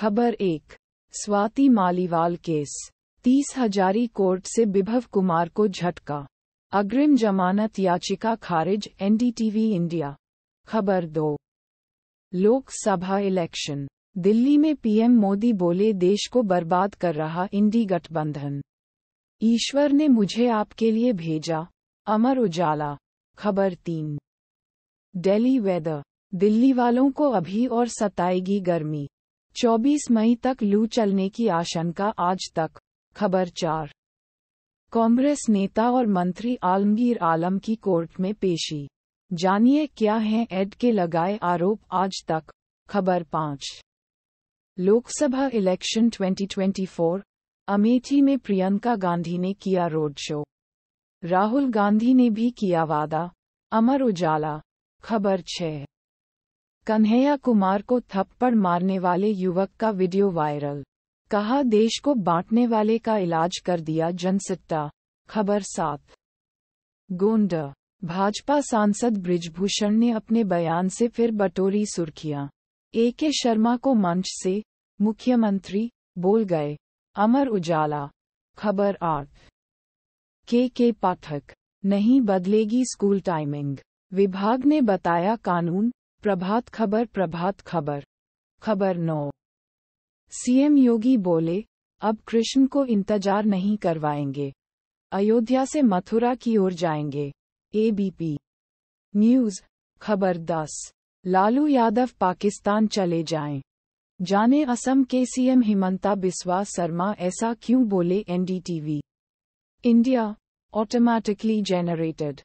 खबर एक स्वाति मालीवाल केस तीस हजारी कोर्ट से विभव कुमार को झटका अग्रिम जमानत याचिका खारिज एनडीटीवी इंडिया खबर दो लोकसभा इलेक्शन दिल्ली में पीएम मोदी बोले देश को बर्बाद कर रहा इंडी गठबंधन ईश्वर ने मुझे आपके लिए भेजा अमर उजाला खबर तीन डेली वेदर दिल्ली वालों को अभी और सताएगी गर्मी 24 मई तक लू चलने की आशंका आज तक खबर चार कांग्रेस नेता और मंत्री आलमगीर आलम की कोर्ट में पेशी जानिए क्या है एड के लगाए आरोप आज तक खबर पाँच लोकसभा इलेक्शन 2024 अमेठी में प्रियंका गांधी ने किया रोड शो राहुल गांधी ने भी किया वादा अमर उजाला खबर छः कन्हैया कुमार को थप्पड़ मारने वाले युवक का वीडियो वायरल कहा देश को बांटने वाले का इलाज कर दिया जनसट्टा खबर सात गोंडा भाजपा सांसद ब्रिजभूषण ने अपने बयान से फिर बटोरी सुर्खियां ए के शर्मा को मंच से मुख्यमंत्री बोल गए अमर उजाला खबर आठ के के पाठक नहीं बदलेगी स्कूल टाइमिंग विभाग ने बताया कानून प्रभात खबर प्रभात खबर खबर नौ सीएम योगी बोले अब कृष्ण को इंतजार नहीं करवाएंगे अयोध्या से मथुरा की ओर जाएंगे एबीपी न्यूज खबर दस लालू यादव पाकिस्तान चले जाएं। जाने असम के सीएम हिमंता बिस्वा शर्मा ऐसा क्यों बोले एनडीटीवी इंडिया ऑटोमैटिकली जेनरेटेड